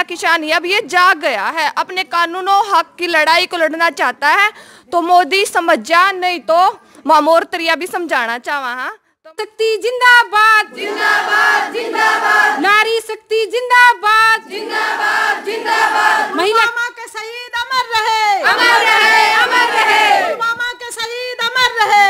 मेरा किसान ही अब ये जाग गया है अपने कानूनों हक की लड़ाई को लड़ना चाहता है तो मोदी समझ जा नहीं तो मामोर तरिया भी समझाना चाहवा हाँ तो शक्ति जिंदाबाद जिंदाबाद जिंदाबाद नारी शक्ति जिंदाबाद जिंदाबाद जिंदाबाद महिला मामा के शहीद अमर रहे अमर रहे अमर रहे मामा के शहीद अमर रहे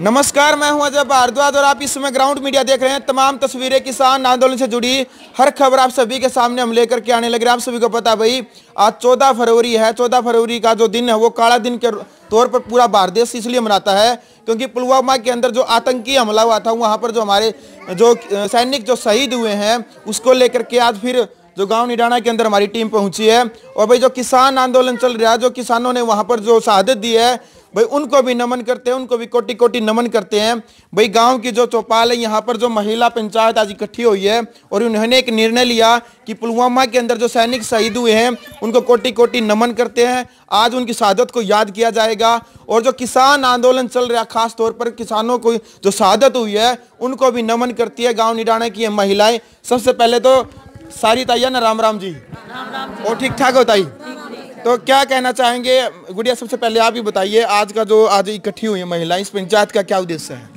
नमस्कार मैं हूं अजय भारद्वाज और आप इस समय ग्राउंड मीडिया देख रहे हैं तमाम तस्वीरें किसान आंदोलन से जुड़ी हर खबर आप सभी के सामने हम लेकर के आने लगे आप सभी को पता भाई आज चौदह फरवरी है चौदह फरवरी का जो दिन है वो काला दिन के तौर पर पूरा भारत देश इसलिए मनाता है क्योंकि पुलवामा के अंदर जो आतंकी हमला हुआ था वहाँ पर जो हमारे जो सैनिक जो शहीद हुए हैं उसको लेकर के आज फिर जो गांव निडाना के अंदर हमारी टीम पहुंची है और भाई जो किसान आंदोलन चल रहा है जो किसानों ने वहां पर जो शहादत दी है भाई उनको भी नमन करते हैं उनको भी कोटि कोटि नमन करते हैं भाई गांव की जो चौपाल है यहाँ पर जो महिला पंचायत आज इकट्ठी हुई है और उन्होंने एक निर्णय लिया कि पुलवामा के अंदर जो सैनिक शहीद हुए हैं उनको कोटि कोटि नमन करते हैं आज उनकी शहादत को याद किया जाएगा और जो किसान आंदोलन चल रहा खास तौर पर किसानों को जो शहादत हुई है उनको भी नमन करती है गाँव निडाणा की महिलाएं सबसे पहले तो सारी ताइया ना राम राम जी और ठीक ठाक हो ताई तो क्या कहना चाहेंगे गुड़िया सबसे पहले आप ही बताइए आज का जो आज इकट्ठी हुई है इस पंचायत का क्या उद्देश्य है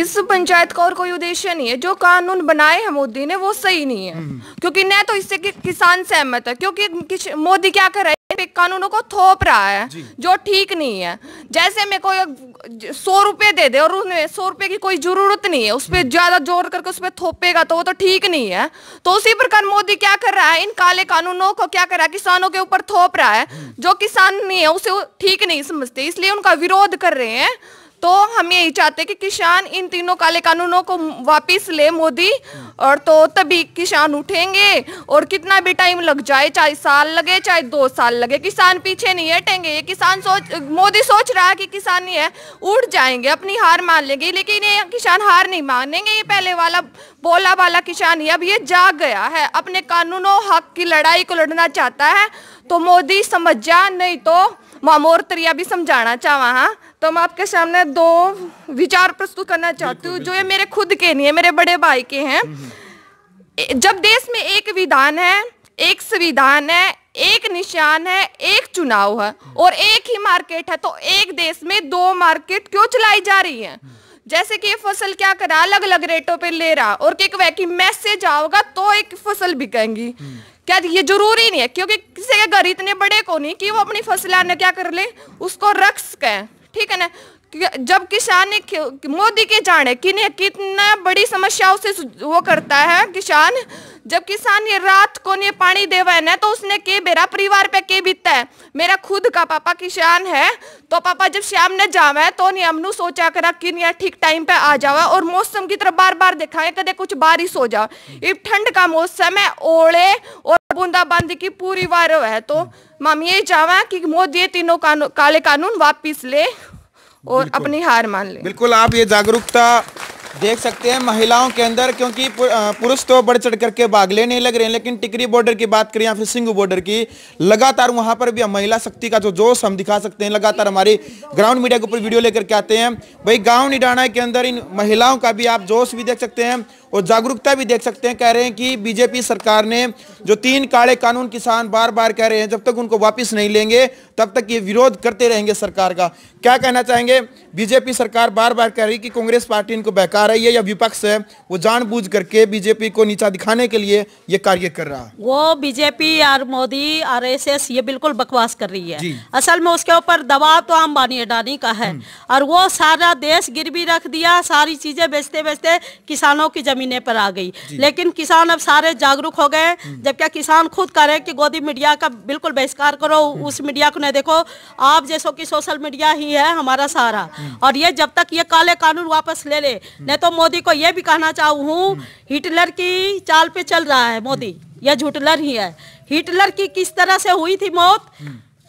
इस पंचायत का और कोई उद्देश्य नहीं है जो कानून बनाए हैं मोदी ने वो सही नहीं है हम्म। क्योंकि न तो इससे कि किसान सहमत है क्योंकि मोदी क्या कर रहे पे कानूनों को थोप रहा है जो ठीक नहीं है जैसे मैं कोई सौ रुपये दे दे और उन्हें सौ रुपए की कोई जरूरत नहीं है उस पर हम्म। ज्यादा जोर करके उस पर थोपेगा तो वो तो ठीक नहीं है तो उसी प्रकार मोदी क्या कर रहा है इन काले कानूनों को क्या कर रहा है किसानों के ऊपर थोप रहा है हम्म। जो किसान नहीं है उसे ठीक नहीं समझते इसलिए उनका विरोध कर रहे हैं तो हम यही चाहते कि किसान इन तीनों काले कानूनों को वापस ले मोदी और तो तभी किसान उठेंगे और कितना भी टाइम लग जाए चाहे साल लगे चाहे दो साल लगे किसान पीछे नहीं हटेंगे ये किसान सोच मोदी सोच रहा है कि किसान ही है उठ जाएंगे अपनी हार मान लेंगे लेकिन ये किसान हार नहीं मानेंगे ये पहले वाला बोला वाला किसान ही अब ये जाग गया है अपने कानूनों हक की लड़ाई को लड़ना चाहता है तो मोदी समझ जा नहीं तो मैं और तरिया भी समझाना चाहवा हाँ तो मैं आपके सामने दो विचार प्रस्तुत करना चाहती हूँ जो ये मेरे खुद के नहीं है मेरे बड़े भाई के हैं हम्म, हम्म। जब देश में एक विधान है एक संविधान है एक निशान है एक चुनाव है और एक ही मार्केट है तो एक देश में दो मार्केट क्यों चलाई जा रही है जैसे कि ये फसल क्या करा अलग अलग रेटों पे ले रहा और कि मैसेज आओगे तो एक फसल बिकेंगी हम्म। क्या ये जरूरी नहीं है क्योंकि किसी के घर इतने बड़े को नहीं कि वो अपनी फसलें क्या कर ले उसको रख सके ठीक है ना जब किसान मोदी के जाने किन्हें कितना बड़ी समस्याओं से वो करता है किसान जब किसान ये रात को ने पानी देवा है ना तो उसने के मेरा परिवार पे के बीतता है मेरा खुद का पापा किसान है तो पापा जब शाम ने जावा है तो ने हमनू सोचा करा कि नहीं ठीक टाइम पे आ जावा और मौसम की तरफ बार बार देखा है कदे कुछ बारिश हो जाओ ये ठंड का मौसम है ओले और बूंदाबांदी की पूरी वार है तो मामी ये जावा की मोदी तीनों कानून काले कानून वापिस ले और अपनी हार मान ले बिल्कुल आप ये जागरूकता देख सकते हैं महिलाओं के अंदर क्योंकि पुरुष तो बढ़ चढ़ करके भाग लेने लग रहे हैं लेकिन टिकरी बॉर्डर की बात करें या फिर सिंगू बॉर्डर की लगातार वहां पर भी महिला शक्ति का जो जोश हम दिखा सकते हैं लगातार हमारी ग्राउंड मीडिया के ऊपर वीडियो लेकर के आते हैं भाई गांव निडाना के अंदर इन महिलाओं का भी आप जोश भी देख सकते हैं और जागरूकता भी देख सकते हैं कह रहे हैं कि बीजेपी सरकार ने जो तीन काले कानून किसान बार बार कह रहे हैं जब तक उनको वापस नहीं लेंगे तब तक ये विरोध करते रहेंगे सरकार का क्या कहना चाहेंगे बीजेपी सरकार बार बार कह रही कि कांग्रेस पार्टी इनको बहका रही है या विपक्ष है वो जानबूझ करके बीजेपी को नीचा दिखाने के लिए ये कार्य कर रहा है वो बीजेपी और मोदी आर ये बिल्कुल बकवास कर रही है असल में उसके ऊपर दबाव तो बानी अडानी का है हम्म। और वो सारा देश गिर रख दिया सारी चीजें बेचते बेचते किसानों की जमीने पर आ गई लेकिन किसान अब सारे जागरूक हो गए हम्म। जब क्या किसान खुद करे कि गोदी मीडिया का बिल्कुल बहिष्कार करो हम्म। उस मीडिया को नहीं देखो आप जैसो की सोशल मीडिया ही है हमारा सहारा हम्म। और ये जब तक ये काले कानून वापस ले ले नहीं तो मोदी को ये भी कहना चाहूँ हिटलर की चाल पे चल रहा है मोदी यह झुटलर ही है हिटलर की किस तरह से हुई थी मौत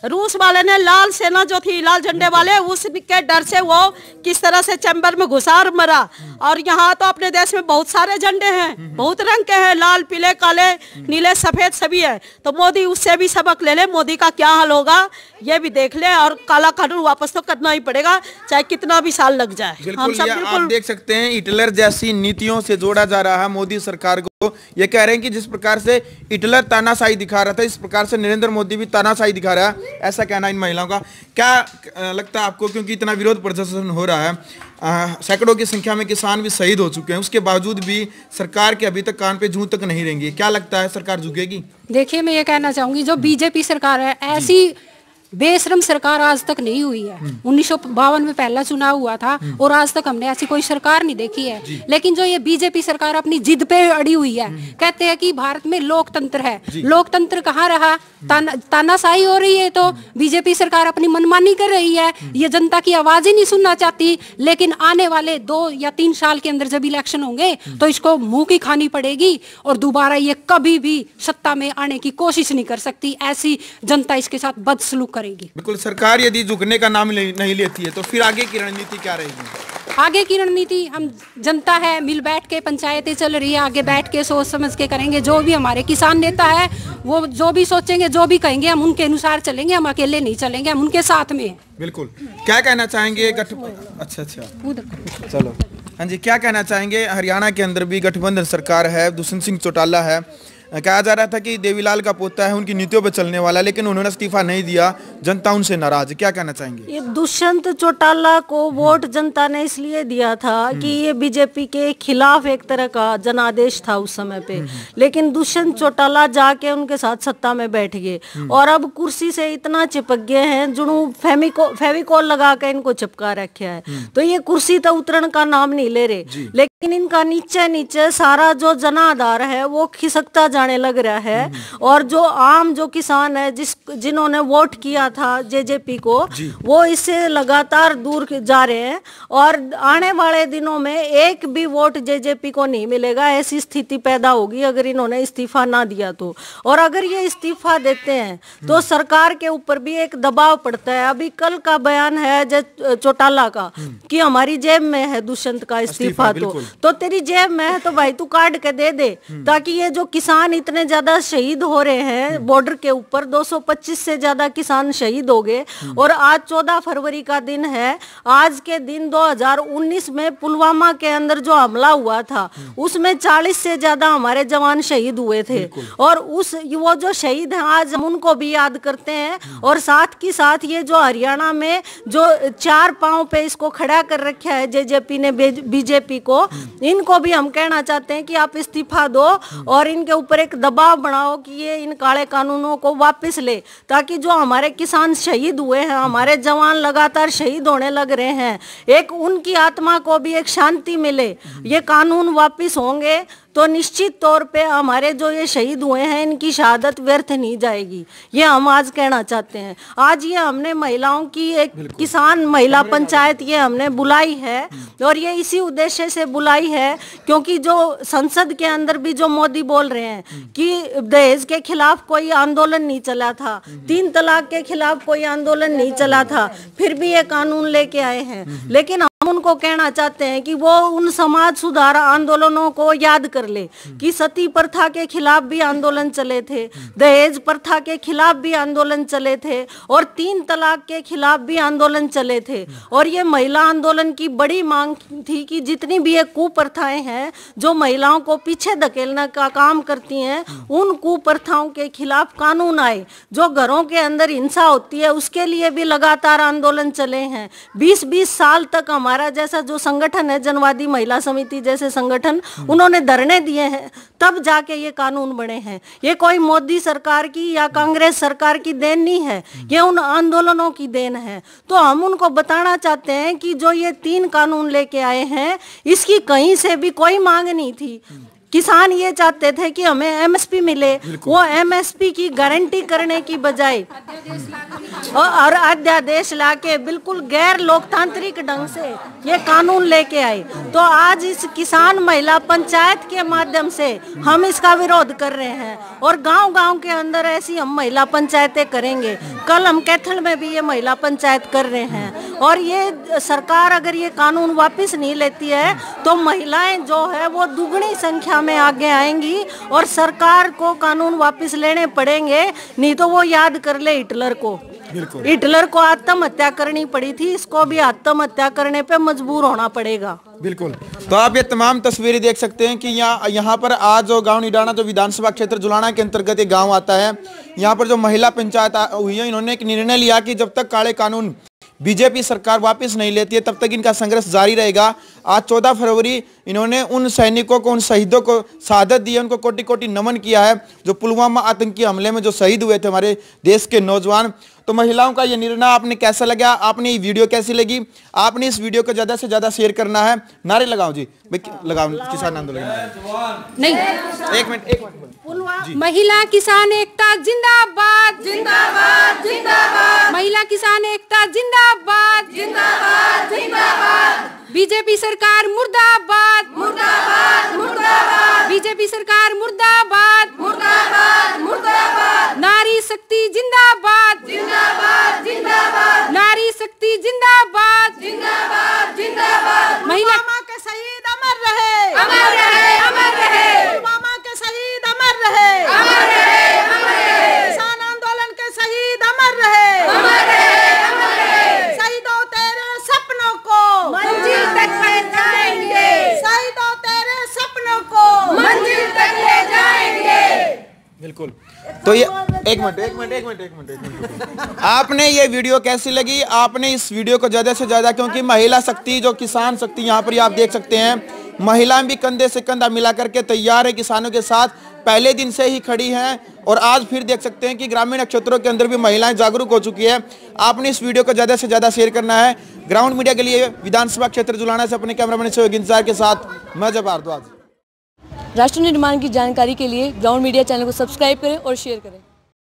रूस वाले ने लाल सेना जो थी लाल झंडे वाले उसके डर से वो किस तरह से चैम्बर में घुसा और मरा हम्म। और यहाँ तो अपने देश में बहुत सारे झंडे हैं हम्म, हम्म। बहुत रंग के हैं लाल पीले काले नीले सफेद सभी है तो मोदी उससे भी सबक ले ले मोदी का क्या हाल होगा ये भी देख ले और काला कानून वापस तो करना ही पड़ेगा चाहे कितना भी साल लग जाए हम सब बिल्कुल देख सकते हैं हिटलर जैसी नीतियों से जोड़ा जा रहा है मोदी सरकार को ये कह रहे हैं कि जिस प्रकार से इटलर तानाशाही दिखा रहा था इस प्रकार से नरेंद्र मोदी भी तानाशाही दिखा रहा है ऐसा कहना इन महिलाओं का क्या लगता है आपको क्योंकि इतना विरोध प्रदर्शन हो रहा है सैकड़ों की संख्या में किसान भी शहीद हो चुके हैं उसके बावजूद भी सरकार के अभी तक कान पे जू तक नहीं रहेंगे क्या लगता है सरकार झुकेगी देखिए मैं ये कहना चाहूंगी जो हम्म। बीजेपी सरकार है ऐसी बेश्रम सरकार आज तक नहीं हुई है हम्म। उन्नीस में पहला चुनाव हुआ था हम्म। और आज तक हमने ऐसी कोई सरकार नहीं देखी है लेकिन जो ये बीजेपी सरकार अपनी जिद पे अड़ी हुई है हम्म। कहते हैं कि भारत में लोकतंत्र है लोकतंत्र कहाँ रहा तानाशाही हो रही है तो बीजेपी सरकार अपनी मनमानी कर रही है ये जनता की आवाज ही नहीं सुनना चाहती लेकिन आने वाले दो या तीन साल के अंदर जब इलेक्शन होंगे तो इसको मुंह की खानी पड़ेगी और दोबारा ये कभी भी सत्ता में आने की कोशिश नहीं कर सकती ऐसी जनता इसके साथ बदसलूक करेगी बिल्कुल सरकार यदि झुकने का नाम नहीं लेती है तो फिर आगे की रणनीति क्या रहेगी आगे की रणनीति हम जनता है मिल बैठ के पंचायतें चल रही है आगे बैठ के सोच समझ के करेंगे जो भी हमारे किसान नेता है वो जो भी सोचेंगे जो भी कहेंगे हम उनके अनुसार चलेंगे हम अकेले नहीं चलेंगे हम उनके साथ में बिल्कुल क्या कहना चाहेंगे अच्छा अच्छा चलो हाँ जी क्या कहना चाहेंगे हरियाणा के अंदर भी गठबंधन सरकार है दुष्यंत सिंह चौटाला है कहा जा रहा था कि देवीलाल का पोता है उनकी नीतियों पर चलने वाला लेकिन उन्होंने इस्तीफा नहीं दिया जनता उनसे नाराज क्या कहना चाहेंगे ये दुष्यंत चौटाला को वोट जनता ने इसलिए दिया था कि ये बीजेपी के खिलाफ एक तरह का जनादेश था उस समय पे लेकिन दुष्यंत चौटाला जाके उनके साथ सत्ता में बैठ गए और अब कुर्सी से इतना चिपक गए हैं जुड़ू फेमिको फेविकॉल लगा कर इनको चिपका रखे है तो ये कुर्सी तो उतरण का नाम नहीं ले रहे लेकिन इनका नीचे नीचे सारा जो जनाधार है वो खिसकता जाने लग रहा है और जो आम जो किसान है जिस जिन्होंने वोट किया था जेजेपी को वो इससे लगातार दूर जा रहे हैं और आने वाले दिनों में एक भी वोट जेजेपी को नहीं मिलेगा ऐसी स्थिति पैदा होगी अगर इन्होंने इस्तीफा ना दिया तो और अगर ये इस्तीफा देते हैं तो हम्म। सरकार के ऊपर भी एक दबाव पड़ता है अभी कल का बयान है चौटाला का हम्म। कि हमारी जेब में है दुष्यंत का इस्तीफा तो तो तेरी जेब में है तो भाई तू काट के दे दे हम्म। ताकि ये जो किसान किसान इतने ज्यादा शहीद हो रहे हैं हम्म। बॉर्डर के ऊपर 225 से ज्यादा किसान शहीद हो गए हम्म। और आज 14 फरवरी का दिन है आज के दिन 2019 में पुलवामा के अंदर जो हमला हुआ था हम्म। उसमें 40 से ज्यादा हमारे जवान शहीद हुए थे और उस वो जो शहीद हैं आज हम उनको भी याद करते हैं और साथ ही साथ ये जो हरियाणा में जो चार पाँव पे इसको खड़ा कर रखा है जेजेपी ने बीजेपी को इनको भी हम कहना चाहते हैं कि आप इस्तीफा दो और इनके ऊपर पर एक दबाव बनाओ कि ये इन काले कानूनों को वापस ले ताकि जो हमारे किसान शहीद हुए हैं हमारे जवान लगातार शहीद होने लग रहे हैं एक उनकी आत्मा को भी एक शांति मिले ये कानून वापस होंगे तो निश्चित तौर पे हमारे जो ये शहीद हुए हैं इनकी शहादत व्यर्थ नहीं जाएगी ये हम आज कहना चाहते हैं आज ये हमने महिलाओं की एक किसान महिला पंचायत ये हमने बुलाई है हम्म। और ये इसी उद्देश्य से बुलाई है क्योंकि जो संसद के अंदर भी जो मोदी बोल रहे हैं हम्म। कि दहेज के खिलाफ कोई आंदोलन नहीं चला था हम्म। तीन तलाक के खिलाफ कोई आंदोलन नहीं चला था फिर भी ये कानून लेके आए हैं लेकिन हम उनको कहना चाहते हैं कि वो उन समाज सुधार आंदोलनों को याद कर ले कि सती प्रथा के खिलाफ भी आंदोलन चले थे दहेज प्रथा के खिलाफ भी आंदोलन चले थे और तीन तलाक के खिलाफ भी आंदोलन चले थे और ये महिला आंदोलन की बड़ी मांग थी कि जितनी भी ये कुप्रथाएं हैं जो महिलाओं को पीछे धकेलने का काम करती हैं उन कुप्रथाओं के खिलाफ कानून आए जो घरों के अंदर हिंसा होती है उसके लिए भी लगातार आंदोलन चले हैं बीस बीस साल तक हमारे हमारा जैसा जो संगठन है जनवादी महिला समिति जैसे संगठन उन्होंने धरने दिए हैं तब जाके ये कानून बने हैं ये कोई मोदी सरकार की या कांग्रेस सरकार की देन नहीं है ये उन आंदोलनों की देन है तो हम उनको बताना चाहते हैं कि जो ये तीन कानून लेके आए हैं इसकी कहीं से भी कोई मांग नहीं थी किसान ये चाहते थे कि हमें एमएसपी मिले वो एमएसपी की गारंटी करने की बजाय और अध्यादेश लाके बिल्कुल गैर लोकतांत्रिक ढंग से ये कानून लेके आए तो आज इस किसान महिला पंचायत के माध्यम से हम इसका विरोध कर रहे हैं और गांव गांव के अंदर ऐसी हम महिला पंचायतें करेंगे कल हम कैथल में भी ये महिला पंचायत कर रहे हैं और ये सरकार अगर ये कानून वापस नहीं लेती है तो महिलाएं जो है वो दुगनी संख्या में आगे आएंगी और सरकार को कानून वापस लेने पड़ेंगे नहीं तो वो याद कर ले हिटलर को हिटलर को आत्महत्या करनी पड़ी थी इसको भी आत्महत्या करने पे मजबूर होना पड़ेगा बिल्कुल तो आप ये तमाम तस्वीरें देख सकते हैं कि यहाँ यहाँ पर आज जो गांव निडाना जो विधानसभा क्षेत्र जुलाना के अंतर्गत एक गांव आता है यहाँ पर जो महिला पंचायत हुई है इन्होंने एक निर्णय लिया कि जब तक काले कानून बीजेपी सरकार वापस नहीं लेती है तब तक इनका संघर्ष जारी रहेगा आज चौदह फरवरी इन्होंने उन सैनिकों को उन शहीदों को शहादत दी उनको कोटि कोटि नमन किया है जो पुलवामा आतंकी हमले में जो शहीद हुए थे हमारे देश के नौजवान तो महिलाओं का ये निर्णय आपने कैसा लगा आपने ये वीडियो कैसी लगी आपने इस वीडियो को ज़्यादा से ज़्यादा शेयर करना है नारे लगाओ जी लगाओ किसान आंदोलन नहीं एक मिनट एक मिनट महिला किसान एकता जिंदाबाद जिंदाबाद जिंदाबाद महिला किसान एकता जिंदाबाद जिंदाबाद जिंदाबाद बीजेपी सरकार मुर्दा तो ये एक मिनट एक मिनट एक मिनट एक मिनट आपने ये वीडियो कैसी लगी आपने इस वीडियो को ज़्यादा से ज़्यादा क्योंकि महिला शक्ति जो किसान शक्ति यहाँ पर आप देख सकते हैं महिलाएं भी कंधे से कंधा मिला करके तैयार है किसानों के साथ पहले दिन से ही खड़ी हैं और आज फिर देख सकते हैं कि ग्रामीण क्षेत्रों के अंदर भी महिलाएं जागरूक हो चुकी है आपने इस वीडियो को ज़्यादा से ज़्यादा शेयर करना है ग्राउंड मीडिया के लिए विधानसभा क्षेत्र जुलाना से अपने कैमरामैन सहयोग इंतजार के साथ मैं जब भारद्वाज राष्ट्र निर्माण की जानकारी के लिए ग्राउंड मीडिया चैनल को सब्सक्राइब करें और शेयर करें